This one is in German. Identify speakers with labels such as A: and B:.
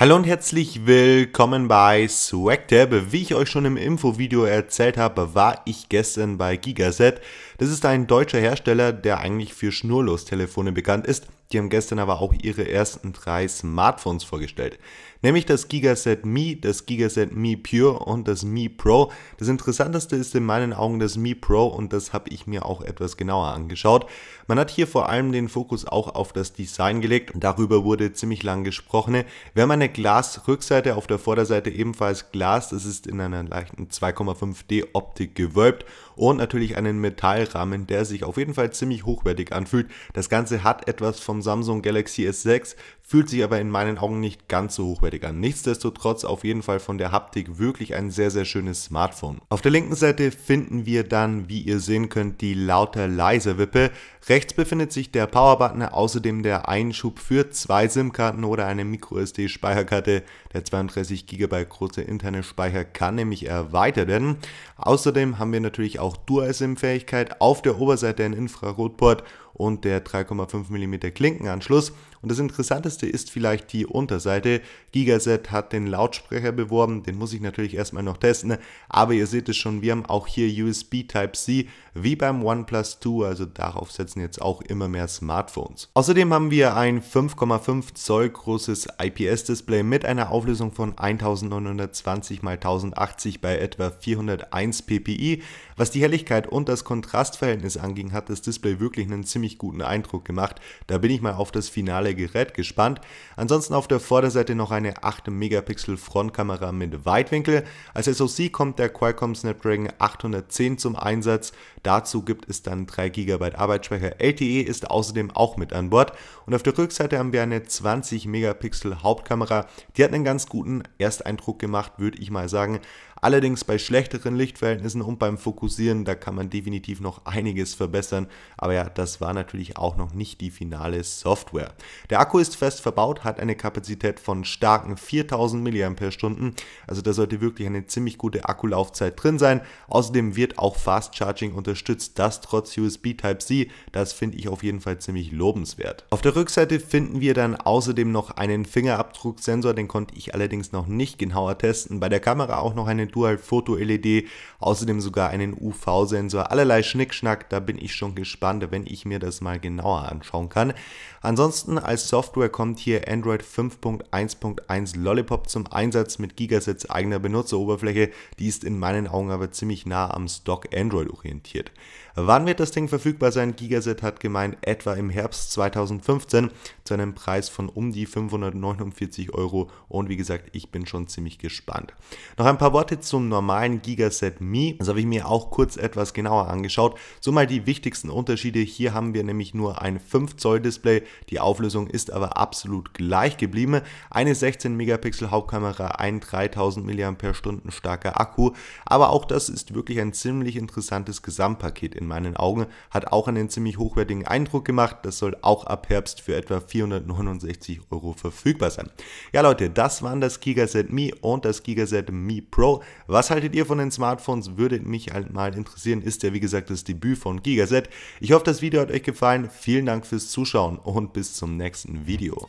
A: Hallo und herzlich willkommen bei SwagTab. Wie ich euch schon im Infovideo erzählt habe, war ich gestern bei Gigaset. Das ist ein deutscher Hersteller, der eigentlich für Schnurlos-Telefone bekannt ist. Die haben gestern aber auch ihre ersten drei Smartphones vorgestellt. Nämlich das Gigaset Mi, das Gigaset Mi Pure und das Mi Pro. Das interessanteste ist in meinen Augen das Mi Pro und das habe ich mir auch etwas genauer angeschaut. Man hat hier vor allem den Fokus auch auf das Design gelegt. Darüber wurde ziemlich lang gesprochen. Wir haben eine Glasrückseite, auf der Vorderseite ebenfalls Glas. Das ist in einer leichten 2,5D Optik gewölbt und natürlich einen Metall Bezahlrahmen, der sich auf jeden Fall ziemlich hochwertig anfühlt. Das Ganze hat etwas vom Samsung Galaxy S6, fühlt sich aber in meinen Augen nicht ganz so hochwertig an. Nichtsdestotrotz auf jeden Fall von der Haptik wirklich ein sehr, sehr schönes Smartphone. Auf der linken Seite finden wir dann, wie ihr sehen könnt, die lauter leiser Wippe. Rechts befindet sich der Powerbutton, außerdem der Einschub für zwei SIM-Karten oder eine MicroSD-Speicherkarte. Der 32 GB große interne Speicher kann nämlich erweitert werden. Außerdem haben wir natürlich auch Dual-SIM-Fähigkeit auf der Oberseite ein Infrarotport und der 3,5 mm Klinkenanschluss und das Interessanteste ist vielleicht die Unterseite. Gigaset hat den Lautsprecher beworben, den muss ich natürlich erstmal noch testen. Aber ihr seht es schon, wir haben auch hier USB Type-C, wie beim OnePlus 2, also darauf setzen jetzt auch immer mehr Smartphones. Außerdem haben wir ein 5,5 Zoll großes IPS-Display mit einer Auflösung von 1920 x 1080 bei etwa 401 ppi. Was die Helligkeit und das Kontrastverhältnis anging, hat das Display wirklich einen ziemlich guten Eindruck gemacht. Da bin ich mal auf das finale Gerät gespannt. Ansonsten auf der Vorderseite noch eine 8 Megapixel Frontkamera mit Weitwinkel. Als SoC kommt der Qualcomm Snapdragon 810 zum Einsatz. Dazu gibt es dann 3 GB Arbeitsspeicher. LTE ist außerdem auch mit an Bord. Und auf der Rückseite haben wir eine 20 Megapixel Hauptkamera. Die hat einen ganz guten Ersteindruck gemacht, würde ich mal sagen. Allerdings bei schlechteren Lichtverhältnissen und beim Fokussieren, da kann man definitiv noch einiges verbessern. Aber ja, das war natürlich auch noch nicht die finale Software. Der Akku ist fest verbaut, hat eine Kapazität von starken 4000 mAh, also da sollte wirklich eine ziemlich gute Akkulaufzeit drin sein. Außerdem wird auch Fast Charging unterstützt, das trotz USB Type-C, das finde ich auf jeden Fall ziemlich lobenswert. Auf der Rückseite finden wir dann außerdem noch einen Fingerabdrucksensor, den konnte ich allerdings noch nicht genauer testen. Bei der Kamera auch noch eine dual foto led außerdem sogar einen UV-Sensor, allerlei Schnickschnack, da bin ich schon gespannt, wenn ich mir das mal genauer anschauen kann. Ansonsten als Software kommt hier Android 5.1.1 Lollipop zum Einsatz mit Gigasets eigener Benutzeroberfläche. Die ist in meinen Augen aber ziemlich nah am Stock Android orientiert. Wann wird das Ding verfügbar sein? Gigaset hat gemeint, etwa im Herbst 2015 zu einem Preis von um die 549 Euro. Und wie gesagt, ich bin schon ziemlich gespannt. Noch ein paar Worte zum normalen Gigaset Mi. Das habe ich mir auch kurz etwas genauer angeschaut. So mal die wichtigsten Unterschiede. Hier haben wir nämlich nur ein 5 Zoll Display. Die Auflösung ist aber absolut gleich geblieben. Eine 16 Megapixel Hauptkamera, ein 3000 mAh starker Akku. Aber auch das ist wirklich ein ziemlich interessantes Gesamtpaket in meinen Augen. Hat auch einen ziemlich hochwertigen Eindruck gemacht. Das soll auch ab Herbst für etwa 4 469 Euro verfügbar sein. Ja Leute, das waren das Gigaset Mi und das Gigaset Mi Pro. Was haltet ihr von den Smartphones? Würde mich halt mal interessieren. Ist ja wie gesagt das Debüt von Gigaset. Ich hoffe, das Video hat euch gefallen. Vielen Dank fürs Zuschauen und bis zum nächsten Video.